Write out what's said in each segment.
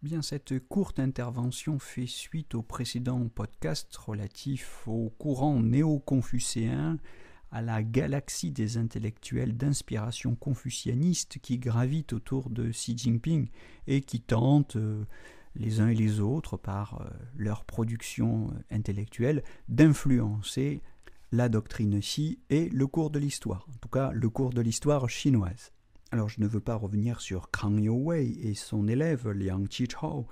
Bien, cette courte intervention fait suite au précédent podcast relatif au courant néo-confucéen, à la galaxie des intellectuels d'inspiration confucianiste qui gravitent autour de Xi Jinping et qui tentent, euh, les uns et les autres, par euh, leur production intellectuelle, d'influencer la doctrine Xi et le cours de l'histoire, en tout cas le cours de l'histoire chinoise. Alors je ne veux pas revenir sur Kang Youwei et son élève Liang Qichao.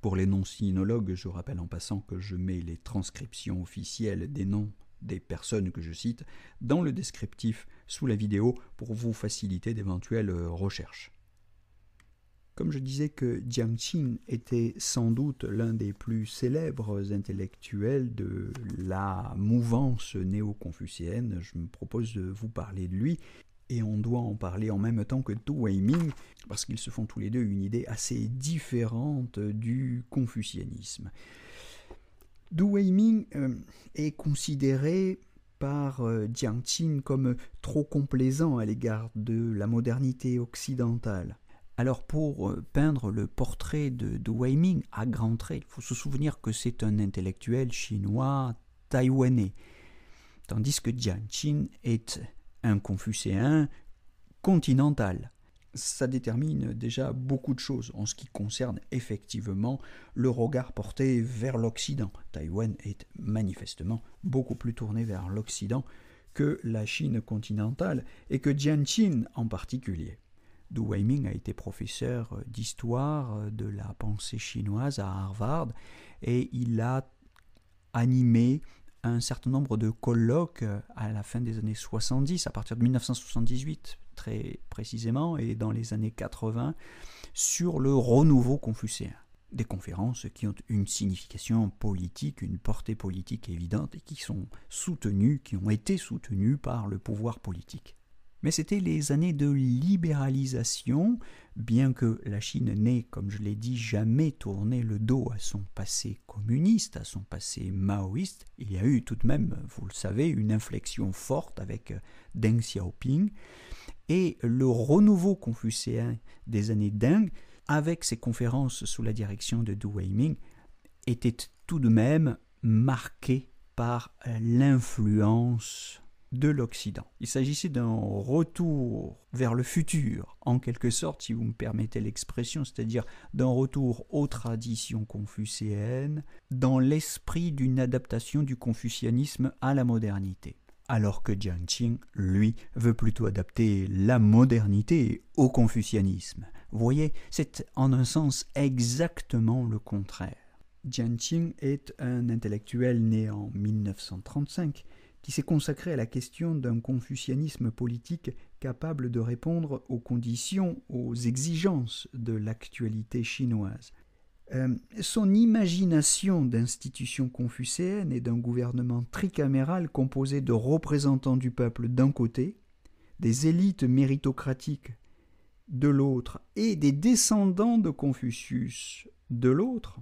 Pour les non-sinologues, je rappelle en passant que je mets les transcriptions officielles des noms des personnes que je cite dans le descriptif sous la vidéo pour vous faciliter d'éventuelles euh, recherches. Comme je disais que Jiang Qin était sans doute l'un des plus célèbres intellectuels de la mouvance néo confucienne je me propose de vous parler de lui et on doit en parler en même temps que Du Weiming, parce qu'ils se font tous les deux une idée assez différente du confucianisme. Du Weiming euh, est considéré par euh, Jiang Qin comme trop complaisant à l'égard de la modernité occidentale. Alors pour euh, peindre le portrait de Du Weiming à grands traits, il faut se souvenir que c'est un intellectuel chinois taïwanais, tandis que Jiang Qin est un confucéen continental. Ça détermine déjà beaucoup de choses en ce qui concerne effectivement le regard porté vers l'Occident. Taïwan est manifestement beaucoup plus tourné vers l'Occident que la Chine continentale et que Jianqin en particulier. Du Weiming a été professeur d'histoire de la pensée chinoise à Harvard et il a animé un certain nombre de colloques euh, à la fin des années 70, à partir de 1978 très précisément, et dans les années 80, sur le renouveau confucéen. Des conférences qui ont une signification politique, une portée politique évidente, et qui sont soutenues, qui ont été soutenues par le pouvoir politique. Mais c'était les années de libéralisation, bien que la Chine n'ait, comme je l'ai dit, jamais tourné le dos à son passé communiste, à son passé maoïste, il y a eu tout de même, vous le savez, une inflexion forte avec euh, Deng Xiaoping, et le renouveau confucéen des années Deng, avec ses conférences sous la direction de Du Weiming, était tout de même marqué par euh, l'influence de l'Occident. Il s'agissait d'un retour vers le futur, en quelque sorte, si vous me permettez l'expression, c'est-à-dire d'un retour aux traditions confucéennes, dans l'esprit d'une adaptation du confucianisme à la modernité. Alors que Jiang Qing, lui, veut plutôt adapter la modernité au confucianisme. Vous voyez, c'est en un sens exactement le contraire. Jiang Qing est un intellectuel né en 1935 qui s'est consacré à la question d'un confucianisme politique capable de répondre aux conditions, aux exigences de l'actualité chinoise. Euh, son imagination d'institution confucéennes et d'un gouvernement tricaméral composé de représentants du peuple d'un côté, des élites méritocratiques de l'autre et des descendants de Confucius de l'autre,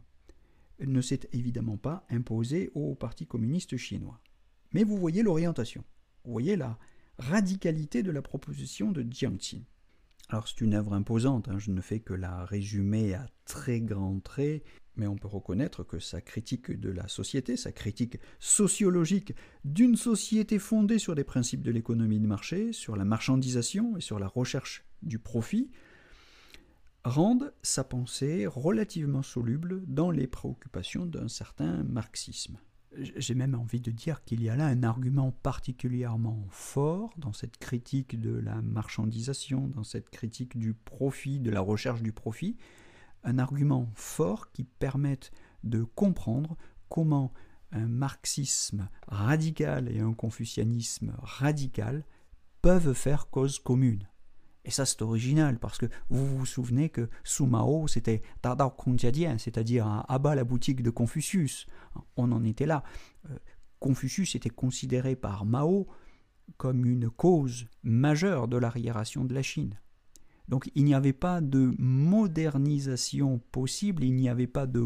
ne s'est évidemment pas imposée au Parti communiste chinois. Mais vous voyez l'orientation, vous voyez la radicalité de la proposition de Jiangqin. Alors c'est une œuvre imposante, hein. je ne fais que la résumer à très grands traits, mais on peut reconnaître que sa critique de la société, sa critique sociologique d'une société fondée sur les principes de l'économie de marché, sur la marchandisation et sur la recherche du profit, rendent sa pensée relativement soluble dans les préoccupations d'un certain marxisme j'ai même envie de dire qu'il y a là un argument particulièrement fort dans cette critique de la marchandisation, dans cette critique du profit, de la recherche du profit, un argument fort qui permette de comprendre comment un marxisme radical et un confucianisme radical peuvent faire cause commune. Et ça, c'est original, parce que vous vous souvenez que sous Mao, c'était Tardar Kunjadien c'est-à-dire à bas la boutique de Confucius. On en était là. Euh, Confucius était considéré par Mao comme une cause majeure de l'arriération de la Chine. Donc il n'y avait pas de modernisation possible, il n'y avait pas de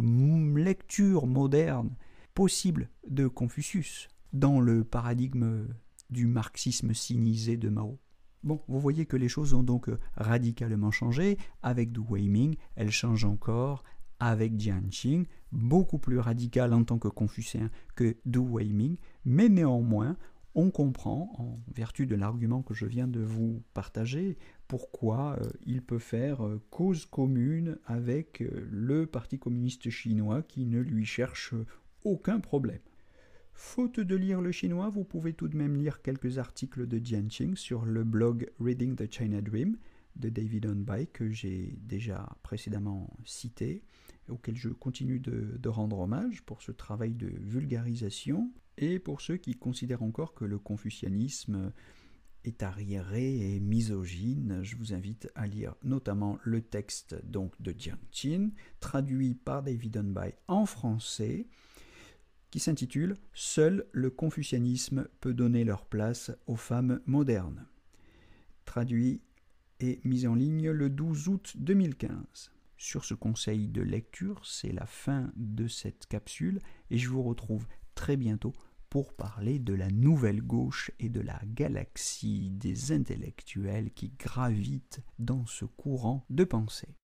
lecture moderne possible de Confucius dans le paradigme du marxisme cynisé de Mao. Bon, vous voyez que les choses ont donc euh, radicalement changé. Avec Du Weiming, elles changent encore. Avec Jianqing, beaucoup plus radical en tant que confucien que Du Weiming, mais néanmoins, on comprend, en vertu de l'argument que je viens de vous partager, pourquoi euh, il peut faire euh, cause commune avec le Parti communiste chinois qui ne lui cherche aucun problème. Faute de lire le chinois, vous pouvez tout de même lire quelques articles de Jianqing sur le blog Reading the China Dream de David Onbai que j'ai déjà précédemment cité, auquel je continue de, rendre hommage pour ce travail de vulgarisation et pour ceux qui considèrent encore que le confucianisme est arriéré et misogyne, je vous invite à lire notamment le texte donc de Jiang traduit par David Onbai en français, qui s'intitule Seul le confucianisme peut donner leur place aux femmes modernes. Traduit et mis en ligne le 12 août 2015. Sur ce conseil de lecture, c'est la fin de cette capsule et je vous retrouve très bientôt pour parler de la nouvelle gauche et de la galaxie des intellectuels qui gravitent dans ce courant de pensée.